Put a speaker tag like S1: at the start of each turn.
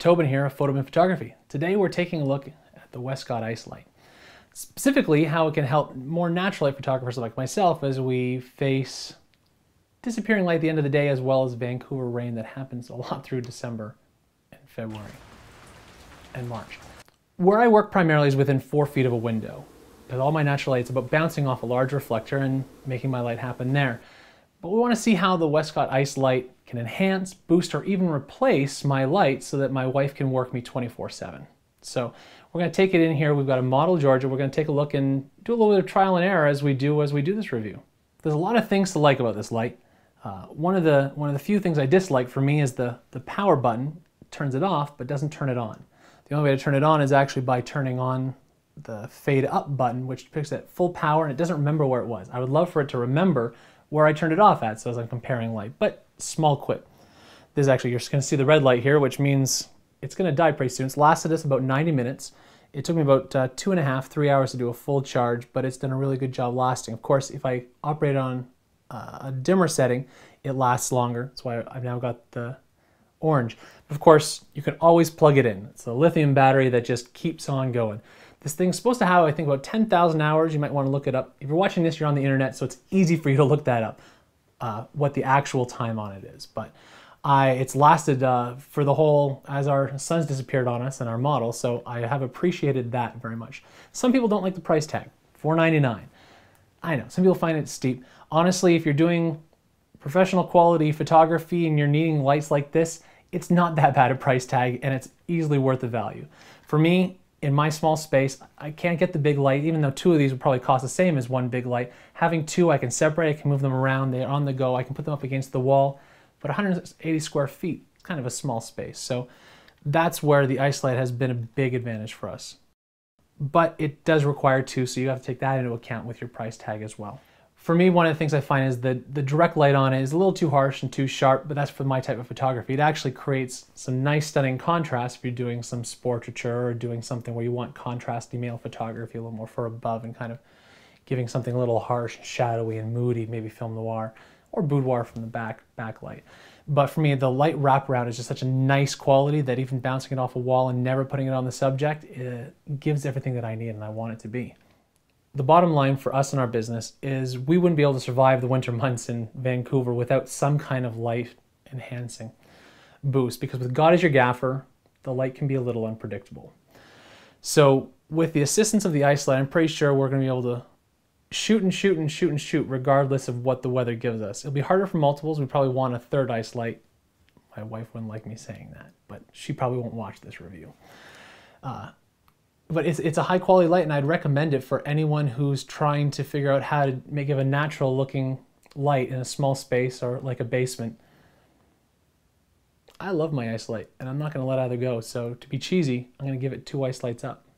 S1: Tobin here of Photobin Photography. Today we're taking a look at the Westcott Ice Light. Specifically, how it can help more natural light photographers like myself as we face disappearing light at the end of the day as well as Vancouver rain that happens a lot through December and February and March. Where I work primarily is within four feet of a window. all my natural light, is about bouncing off a large reflector and making my light happen there. But we want to see how the Westcott Ice Light can enhance, boost, or even replace my light so that my wife can work me 24-7. So we're going to take it in here. We've got a model Georgia. We're going to take a look and do a little bit of trial and error as we do as we do this review. There's a lot of things to like about this light. Uh, one, of the, one of the few things I dislike for me is the, the power button. turns it off but doesn't turn it on. The only way to turn it on is actually by turning on the fade up button which picks at full power and it doesn't remember where it was. I would love for it to remember where I turned it off at so as I'm comparing light but small quit. This is actually, you're just gonna see the red light here, which means it's gonna die pretty soon. It's lasted us about 90 minutes. It took me about uh, two and a half, three hours to do a full charge, but it's done a really good job lasting. Of course, if I operate on uh, a dimmer setting, it lasts longer. That's why I've now got the orange. Of course, you can always plug it in. It's a lithium battery that just keeps on going. This thing's supposed to have, I think, about 10,000 hours. You might want to look it up. If you're watching this, you're on the internet, so it's easy for you to look that up. Uh, what the actual time on it is. But I, it's lasted uh, for the whole, as our sun's disappeared on us and our model, so I have appreciated that very much. Some people don't like the price tag, $4.99. I know, some people find it steep. Honestly, if you're doing professional quality photography and you're needing lights like this, it's not that bad a price tag and it's easily worth the value. For me, in my small space, I can't get the big light, even though two of these would probably cost the same as one big light. Having two, I can separate, I can move them around, they're on the go, I can put them up against the wall. But 180 square feet, kind of a small space. So that's where the ice light has been a big advantage for us. But it does require two, so you have to take that into account with your price tag as well for me, one of the things I find is that the direct light on it is a little too harsh and too sharp, but that's for my type of photography. It actually creates some nice stunning contrast if you're doing some portraiture or doing something where you want contrasty male photography a little more for above and kind of giving something a little harsh and shadowy and moody, maybe film noir or boudoir from the back backlight. But for me, the light wraparound is just such a nice quality that even bouncing it off a wall and never putting it on the subject, it gives everything that I need and I want it to be. The bottom line for us in our business is we wouldn't be able to survive the winter months in Vancouver without some kind of life enhancing boost because with God as your gaffer, the light can be a little unpredictable. So with the assistance of the ice light, I'm pretty sure we're going to be able to shoot and shoot and shoot and shoot regardless of what the weather gives us. It'll be harder for multiples. We probably want a third ice light. My wife wouldn't like me saying that, but she probably won't watch this review. Uh, but it's, it's a high quality light and I'd recommend it for anyone who's trying to figure out how to make of a natural looking light in a small space or like a basement. I love my ice light and I'm not gonna let either go. So to be cheesy, I'm gonna give it two ice lights up.